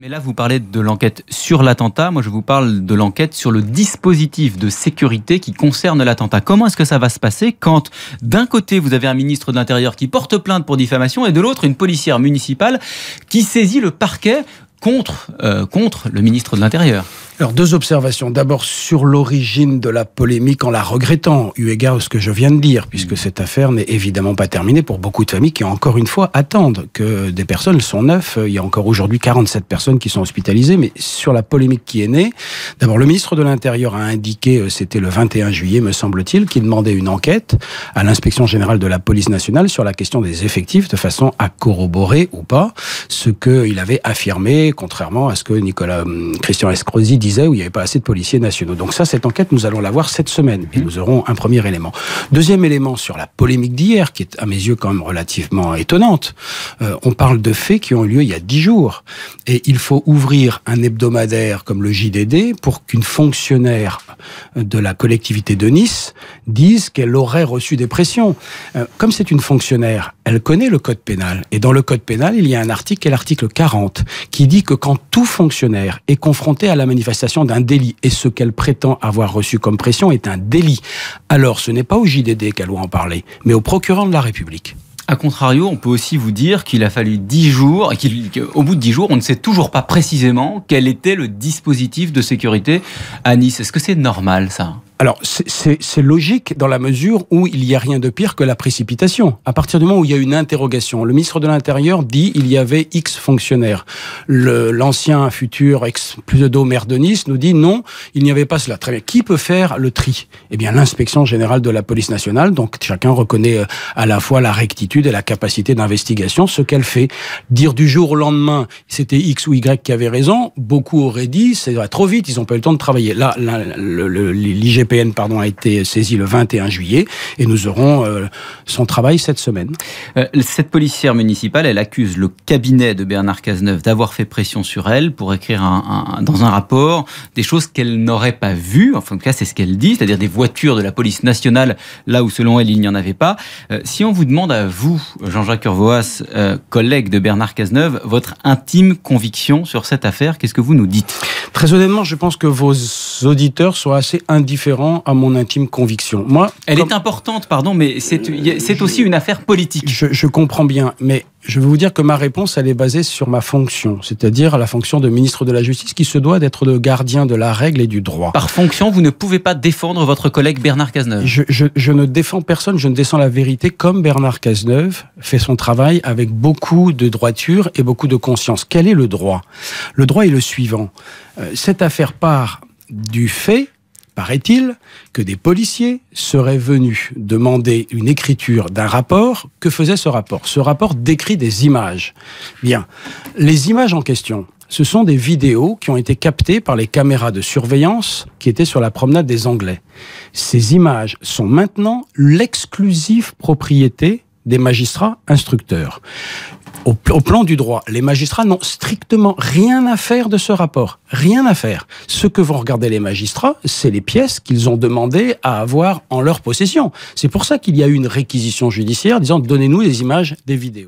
Mais là, vous parlez de l'enquête sur l'attentat. Moi, je vous parle de l'enquête sur le dispositif de sécurité qui concerne l'attentat. Comment est-ce que ça va se passer quand, d'un côté, vous avez un ministre de l'Intérieur qui porte plainte pour diffamation et de l'autre, une policière municipale qui saisit le parquet contre, euh, contre le ministre de l'Intérieur alors, deux observations. D'abord, sur l'origine de la polémique en la regrettant, eu égard à ce que je viens de dire, puisque mm. cette affaire n'est évidemment pas terminée pour beaucoup de familles qui, encore une fois, attendent que des personnes sont neufs. Euh, il y a encore aujourd'hui 47 personnes qui sont hospitalisées, mais sur la polémique qui est née, d'abord, le ministre de l'Intérieur a indiqué, euh, c'était le 21 juillet, me semble-t-il, qu'il demandait une enquête à l'inspection générale de la police nationale sur la question des effectifs de façon à corroborer ou pas ce qu'il avait affirmé, contrairement à ce que Nicolas hum, Christian Escrosi disait où il n'y avait pas assez de policiers nationaux. Donc ça, cette enquête, nous allons la voir cette semaine et nous aurons un premier élément. Deuxième élément sur la polémique d'hier, qui est à mes yeux quand même relativement étonnante. Euh, on parle de faits qui ont eu lieu il y a dix jours et il faut ouvrir un hebdomadaire comme le JDD pour qu'une fonctionnaire de la collectivité de Nice dise qu'elle aurait reçu des pressions. Euh, comme c'est une fonctionnaire, elle connaît le code pénal et dans le code pénal, il y a un article qui est l'article 40 qui dit que quand tout fonctionnaire est confronté à la manifestation d'un délit. Et ce qu'elle prétend avoir reçu comme pression est un délit. Alors ce n'est pas au JDD qu'elle doit en parler, mais au procureur de la République. A contrario, on peut aussi vous dire qu'il a fallu dix jours, et qu'au bout de dix jours, on ne sait toujours pas précisément quel était le dispositif de sécurité à Nice. Est-ce que c'est normal ça alors, c'est logique dans la mesure où il n'y a rien de pire que la précipitation. À partir du moment où il y a une interrogation, le ministre de l'Intérieur dit il y avait X fonctionnaires. L'ancien futur ex-pseudo-maire de Nice nous dit non, il n'y avait pas cela. Très bien. Qui peut faire le tri Eh bien, l'inspection générale de la police nationale. Donc, chacun reconnaît euh, à la fois la rectitude et la capacité d'investigation, ce qu'elle fait. Dire du jour au lendemain, c'était X ou Y qui avait raison, beaucoup auraient dit, c'est trop vite, ils n'ont pas eu le temps de travailler. Là, l'IGP PN pardon, a été saisi le 21 juillet et nous aurons euh, son travail cette semaine. Euh, cette policière municipale, elle accuse le cabinet de Bernard Cazeneuve d'avoir fait pression sur elle pour écrire un, dans un rapport des choses qu'elle n'aurait pas vues. Enfin, en tout cas, c'est ce qu'elle dit, c'est-à-dire des voitures de la police nationale là où, selon elle, il n'y en avait pas. Euh, si on vous demande à vous, Jean-Jacques Urvoas, collègue de Bernard Cazeneuve, votre intime conviction sur cette affaire, qu'est-ce que vous nous dites Très honnêtement, je pense que vos auditeurs soient assez indifférents à mon intime conviction. Moi, Elle est importante, pardon, mais c'est aussi une affaire politique. Je, comprends bien, mais je veux vous dire que ma réponse, elle est basée sur ma fonction, c'est-à-dire la fonction de ministre de la Justice qui se doit d'être le gardien de la règle et du droit. Par fonction, vous ne pouvez pas défendre votre collègue Bernard Cazeneuve Je, ne défends personne, je ne descends la vérité comme Bernard Cazeneuve fait son travail avec beaucoup de droiture et beaucoup de conscience. Quel est le droit Le droit est le suivant. Euh, cette affaire part du fait paraît-il, que des policiers seraient venus demander une écriture d'un rapport. Que faisait ce rapport Ce rapport décrit des images. Bien, les images en question, ce sont des vidéos qui ont été captées par les caméras de surveillance qui étaient sur la promenade des Anglais. Ces images sont maintenant l'exclusive propriété des magistrats instructeurs. Au, plan du droit, les magistrats n'ont strictement rien à faire de ce rapport. Rien à faire. Ce que vont regarder les magistrats, c'est les pièces qu'ils ont demandé à avoir en leur possession. C'est pour ça qu'il y a eu une réquisition judiciaire disant donnez-nous les images des vidéos.